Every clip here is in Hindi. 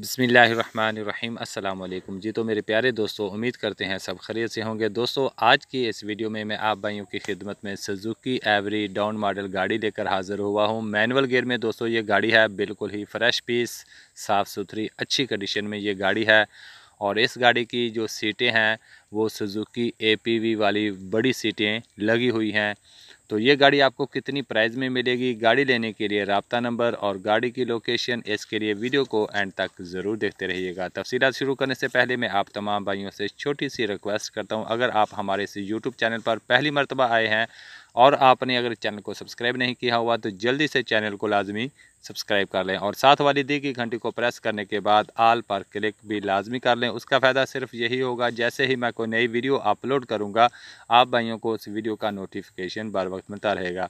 बसमिलीम अल्लाम जी तो मेरे प्यारे दोस्तों उम्मीद करते हैं सब खरीद से होंगे दोस्तों आज की इस वीडियो में मैं आप भाइयों की खिदमत में सुजुकी एवरी डाउन मॉडल गाड़ी लेकर हाज़िर हुआ हूँ मैनुअल गेयर में दोस्तों ये गाड़ी है बिल्कुल ही फ़्रेश पीस साफ़ सुथरी अच्छी कंडीशन में ये गाड़ी है और इस गाड़ी की जो सीटें हैं वो सुजुकी ए वाली बड़ी सीटें लगी हुई हैं तो ये गाड़ी आपको कितनी प्राइस में मिलेगी गाड़ी लेने के लिए रबता नंबर और गाड़ी की लोकेशन इसके लिए वीडियो को एंड तक ज़रूर देखते रहिएगा तफसी शुरू करने से पहले मैं आप तमाम भाइयों से छोटी सी रिक्वेस्ट करता हूँ अगर आप हमारे इस यूट्यूब चैनल पर पहली मरतबा आए हैं और आपने अगर चैनल को सब्सक्राइब नहीं किया हुआ तो जल्दी से चैनल को लाजमी सब्सक्राइब कर लें और साथ वाली दी की घंटी को प्रेस करने के बाद आल पर क्लिक भी लाजमी कर लें उसका फ़ायदा सिर्फ यही होगा जैसे ही मैं कोई नई वीडियो अपलोड करूँगा आप भाइयों को उस वीडियो का नोटिफिकेशन बार वक्त मिलता रहेगा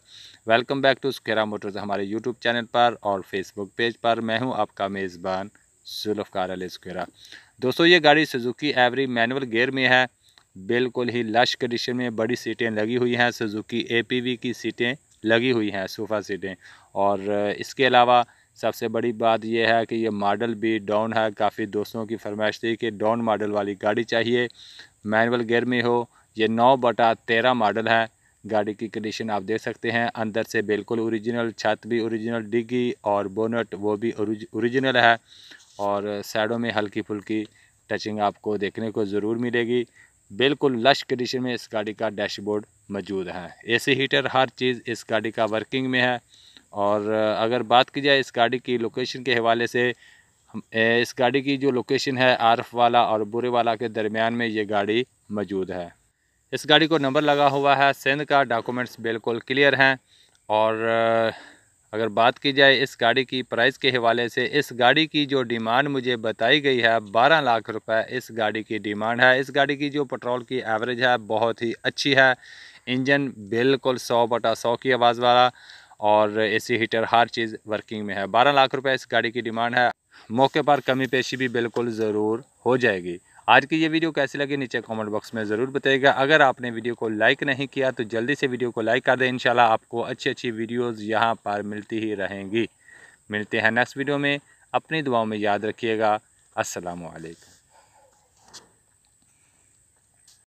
welcome back to Sukhera motors हमारे यूट्यूब चैनल पर और फेसबुक पेज पर मैं हूँ आपका मेज़बान जुल्फ़ार अली सुखेरा दोस्तों ये गाड़ी सुजुकी एवरी मैनुअल गेयर में है बिल्कुल ही लश कंडीशन में बड़ी सीटें लगी हुई हैं सुजुकी एपीवी की सीटें लगी हुई हैं सोफ़ा सीटें और इसके अलावा सबसे बड़ी बात यह है कि ये मॉडल भी डाउन है काफ़ी दोस्तों की फरमाइश थी कि डाउन मॉडल वाली गाड़ी चाहिए मैनुअल गेयर में हो ये नौ बटा तेरह मॉडल है गाड़ी की कंडीशन आप देख सकते हैं अंदर से बिल्कुल ओरिजिनल छत भी ओरिजिनल डिग्गी और बोनट वो भी ओरिजिनल है और साइडों में हल्की फुल्की टचिंग आपको देखने को ज़रूर मिलेगी बिल्कुल लश कंडीशन में इस गाड़ी का डैशबोर्ड मौजूद है एसी हीटर हर चीज़ इस गाड़ी का वर्किंग में है और अगर बात की जाए इस गाड़ी की लोकेशन के हवाले से इस गाड़ी की जो लोकेशन है आरफ वाला और बुरे वाला के दरमियान में ये गाड़ी मौजूद है इस गाड़ी को नंबर लगा हुआ है सिंध का डॉक्यूमेंट्स बिल्कुल क्लियर हैं और अगर बात की जाए इस गाड़ी की प्राइस के हवाले से इस गाड़ी की जो डिमांड मुझे बताई गई है बारह लाख रुपए इस गाड़ी की डिमांड है इस गाड़ी की जो पेट्रोल की एवरेज है बहुत ही अच्छी है इंजन बिल्कुल सौ बटा सौ की आवाज़ वाला और एसी हीटर हर चीज़ वर्किंग में है बारह लाख रुपए इस गाड़ी की डिमांड है मौके पर कमी पेशी भी बिल्कुल ज़रूर हो जाएगी आज की ये वीडियो कैसी लगी नीचे कमेंट बॉक्स में ज़रूर बताइएगा अगर आपने वीडियो को लाइक नहीं किया तो जल्दी से वीडियो को लाइक कर दें इनशाला आपको अच्छी अच्छी वीडियोस यहाँ पर मिलती ही रहेंगी मिलते हैं नेक्स्ट वीडियो में अपनी दुआओं में याद रखिएगा असलकम